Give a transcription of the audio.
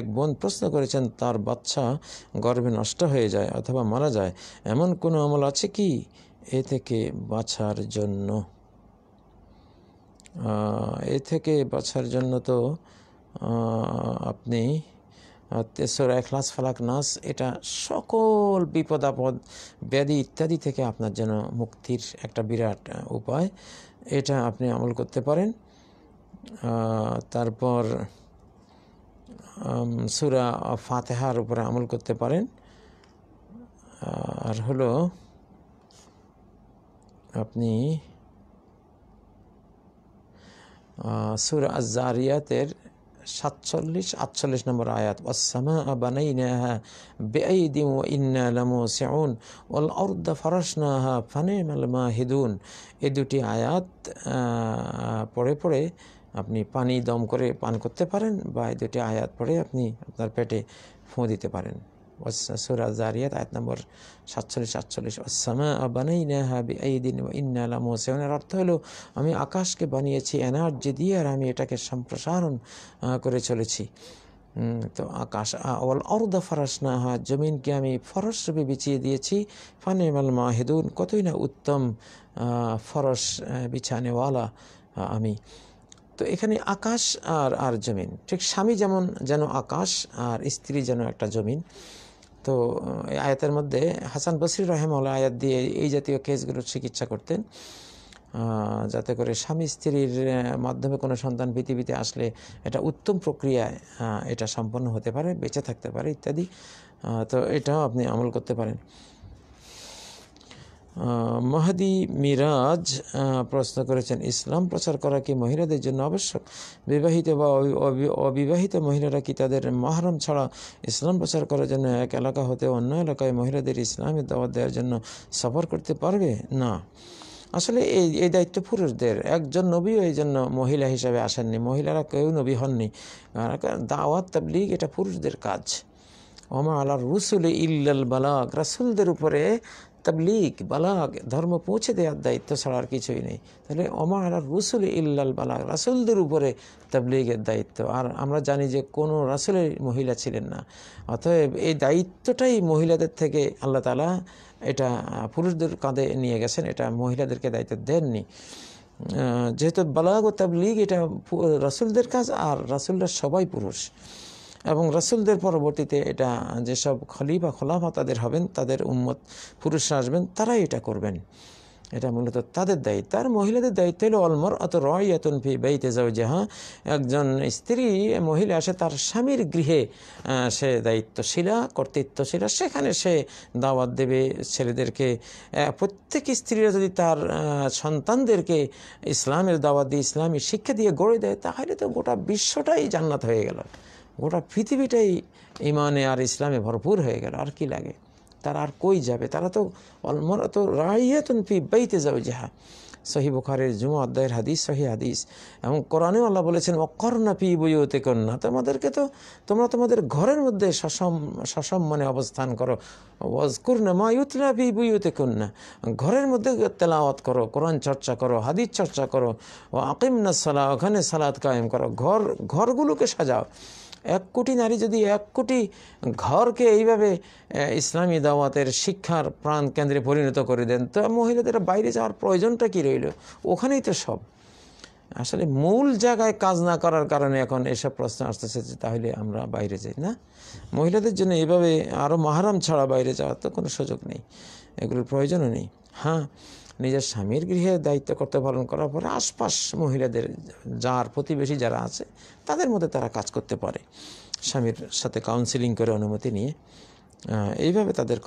এক বোন প্রশ্ন করেছেন তার বাচ্চা গর্ভে নষ্ট হয়ে যায় অথবা মারা যায় এমন কোনো আমল আছে কি এ থেকে বাছার জন্য এ থেকে বাছার জন্য তো আপনি তেসর এখলাস ফালাক নাস এটা সকল বিপদ আপদ ব্যাধি ইত্যাদি থেকে আপনার জন্য মুক্তির একটা বিরাট উপায় এটা আপনি আমল করতে পারেন তারপর সুরা ফাতেহার উপরে আমল করতে পারেন আর হলো আপনি সুরা জারিয়াতের সাতচল্লিশ আটচল্লিশ নম্বর আয়াত ওয়াসামা বানাইনাহা দিম ও ইন্না লামু সেউন ওল অর্দা ফরাসনাহা ফানে মালমা হিদুন এই দুটি আয়াত পড়ে পড়ে আপনি পানি দম করে পান করতে পারেন বা এই দুটি আয়াত পড়ে আপনি আপনার পেটে ফোঁ দিতে পারেন সুরা জারিয়াত আয়াত নম্বর সাতচল্লিশ সাতচল্লিশ বানাই এই দিন ইন্নালা মোসেনের অর্থ হলো আমি আকাশকে বানিয়েছি এনার্জি দিয়ে আর আমি এটাকে সম্প্রসারণ করে চলেছি তো আকাশ অর দা ফরস না হা জমিনকে আমি ফরস রূপে বিছিয়ে দিয়েছি ফানেমাল মাহেদুন কতই না উত্তম ফরস বিছানেওয়ালা আমি তো এখানে আকাশ আর আর জমিন ঠিক স্বামী যেমন যেন আকাশ আর স্ত্রী যেন একটা জমিন তো আয়াতের মধ্যে হাসান বসির রহেমউল্লা আয়াত দিয়ে এই জাতীয় কেসগুলোর চিকিৎসা করতেন যাতে করে স্বামী স্ত্রীর মাধ্যমে কোনো সন্তান পৃথিবীতে আসলে এটা উত্তম প্রক্রিয়ায় এটা সম্পন্ন হতে পারে বেঁচে থাকতে পারে ইত্যাদি তো এটাও আপনি আমল করতে পারেন মাহাদি মিরাজ প্রশ্ন করেছেন ইসলাম প্রচার করা কি মহিলাদের জন্য আবশ্যক বিবাহিত বা অবিবাহিত মহিলারা কি তাদের মাহরম ছাড়া ইসলাম প্রচার করার জন্য এক এলাকা হতে অন্য এলাকায় মহিলাদের ইসলামের দাওয়াত দেওয়ার জন্য সফর করতে পারবে না আসলে এই এই দায়িত্ব পুরুষদের একজন নবীও এই জন্য মহিলা হিসাবে আসেননি মহিলারা কেউ নবী হননি দাওয়াত তাবলিগ এটা পুরুষদের কাজ ওমা আলার রুসুল ইল্লাল বালাক রাসুলদের উপরে তাবলিগ বালাগ ধর্ম পৌঁছে দেওয়ার দায়িত্ব ছাড়া আর কিছুই নেই তাহলে অমার আর রসুল ইল্লাল বালাগ রাসুলদের উপরে তাবলিগের দায়িত্ব আর আমরা জানি যে কোনো রাসুলের মহিলা ছিলেন না অতএব এই দায়িত্বটাই মহিলাদের থেকে আল্লাহ তালা এটা পুরুষদের কাঁধে নিয়ে গেছেন এটা মহিলাদেরকে দায়িত্ব দেননি যেহেতু বালাগ ও তাবলিগ এটা রাসুলদের কাজ আর রাসুলরা সবাই পুরুষ এবং রসুলদের পরবর্তীতে এটা যেসব খলিফা খোলাফা তাদের হবেন তাদের উম্মত পুরুষরা আসবেন তারাই এটা করবেন এটা মূলত তাদের দায়িত্ব আর মহিলাদের দায়িত্ব হলো অলমর অত রয়াতুন ফি বাইতে যাও যাহা একজন স্ত্রী মহিলা আসে তার স্বামীর গৃহে সে দায়িত্বশীলা কর্তৃত্বশীলা সেখানে সে দাওয়াত দেবে ছেলেদেরকে প্রত্যেক স্ত্রীরা যদি তার সন্তানদেরকে ইসলামের দাওয়াত দিয়ে ইসলামী শিক্ষা দিয়ে গড়ে দেয় তাহলে তো গোটা বিশ্বটাই জান্নাত হয়ে গেল গোটা পৃথিবীটাই ইমানে আর ইসলামে ভরপুর হয়ে গেল আর কি লাগে তারা আর কই যাবে তারা তো অলমরা তো রাইয়াতুন ফি বাইতে যাবে যাহা সহি বুখারের জুমা অধ্যায়ের হাদিস সহি হাদিস এবং কোরআনেও আল্লাহ বলেছেন অকর্ণা পি বইতে কন্যা তোমাদেরকে তো তোমরা তোমাদের ঘরের মধ্যে সসম সসম্মানে অবস্থান করো ওয়াজকুরনা মা ইউতলা পি বইতে কন্যা ঘরের মধ্যে তেলাওয়াত করো কোরআন চর্চা করো হাদিস চর্চা করো ও আকিমনা সালা ওখানে সালাদ কায়েম করো ঘর ঘরগুলোকে সাজাও এক কোটি নারী যদি এক কোটি ঘরকে এইভাবে ইসলামী দাওয়াতের শিক্ষার প্রাণ কেন্দ্রে পরিণত করে দেন তো মহিলাদের বাইরে যাওয়ার প্রয়োজনটা কি রইল ওখানেই তো সব আসলে মূল জায়গায় কাজ না করার কারণে এখন এসব প্রশ্ন আসতেছে যে তাহলে আমরা বাইরে যাই না মহিলাদের জন্য এভাবে আরও মাহারাম ছাড়া বাইরে যাওয়ার তো কোনো সুযোগ নেই এগুলোর প্রয়োজনও নেই হ্যাঁ নিজের স্বামীর গৃহে দায়িত্ব করতে পালন করার পরে আশপাশ মহিলাদের যার প্রতিবেশী যারা আছে তাদের মধ্যে তারা কাজ করতে পারে স্বামীর সাথে কাউন্সিলিং করে অনুমতি নিয়ে এইভাবে তাদের